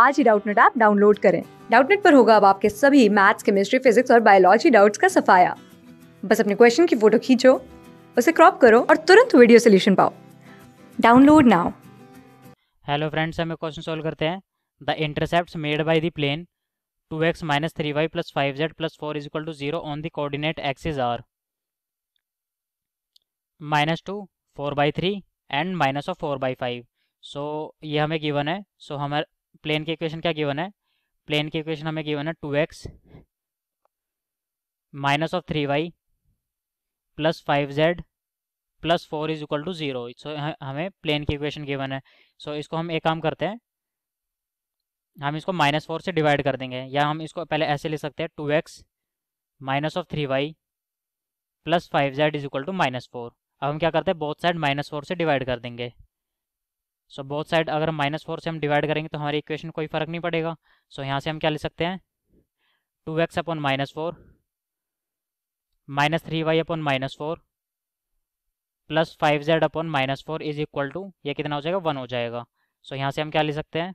आज ही Doubtnut app download करें डाउटनेट पर होगा अब आपके सभी मैथ्स केमिस्ट्री फिजिक्स और बायोलॉजी डाउट्स का सफाया बस अपने क्वेश्चन की फोटो खींचो उसे क्रॉप करो और तुरंत वीडियो सोल्यूशन पाओ डाउनलोड नाउ हेलो फ्रेंड्स हमें क्वेश्चन सोल्व करते हैं the intercept made by the plane two x minus three y plus five z plus four is equal to zero on the coordinate axes are minus two four by three and minus of four by five so ये हमें given है so so, हमें plane की equation क्या given है plane की equation हमें given है two x minus of three y plus five z plus four is equal to zero so हमें प्लेन की इक्वेशन गिवन है सो so, इसको हम एक काम करते हैं हम इसको माइनस फोर से डिवाइड कर देंगे या हम इसको पहले ऐसे ले सकते हैं two x minus of three y plus five z is equal to minus four अब हम क्या करते हैं बोथ साइड माइनस फोर से डिवाइड कर देंगे सो बोथ साइड अगर माइनस फोर से हम डिवाइड करेंगे तो हमारी इक्वेशन कोई फ़र्क नहीं पड़ेगा सो so, यहाँ से हम क्या ले सकते हैं two x upon minus four minus three y upon minus four plus five z upon minus four is equal to ये कितना हो जाएगा वन हो जाएगा सो so, यहाँ से हम क्या ले सकते हैं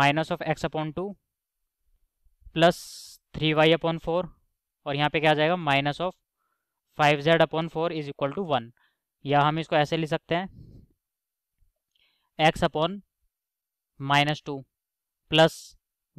minus of x upon two plus three y upon four और यहाँ पे क्या आ जाएगा minus of five z upon four is equal to one या हम इसको ऐसे ले सकते हैं x upon minus two plus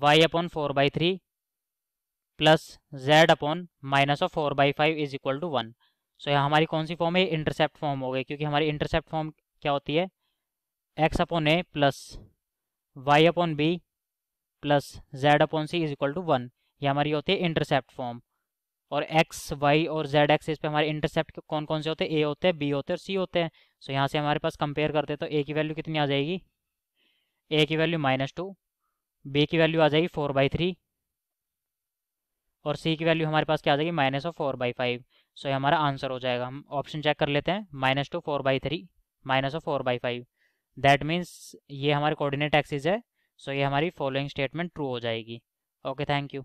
y upon four by three plus z upon minus of four by five is equal to one so यहाँ हमारी कौन सी फॉर्म है इंटरसेप्ट फॉर्म हो गई क्योंकि हमारी इंटरसेप्ट फॉर्म क्या होती है x upon a plus y upon b plus z upon c is equal to one ये हमारी होती है इंटरसेप्ट फॉर्म और एक्स वाई और जेड एक्सिस पे हमारे इंटरसेप्ट कौन कौन से होते हैं ए होते हैं बी होते हैं और सी होते हैं सो यहाँ से हमारे पास कंपेयर करते हैं तो ए की वैल्यू कितनी आ जाएगी ए की वैल्यू माइनस टू बी की वैल्यू आ जाएगी फोर बाई थ्री और सी की वैल्यू हमारे पास क्या आ जाएगी minus of four by five so ये हमारा आंसर हो जाएगा हम ऑप्शन चेक कर लेते हैं minus two four by three minus of four by five that means ये हमारे कोऑर्डिनेट एक्सिस है सो so ये हमारी फॉलोइंग स्टेटमेंट ट्रू हो जाएगी ओके थैंक यू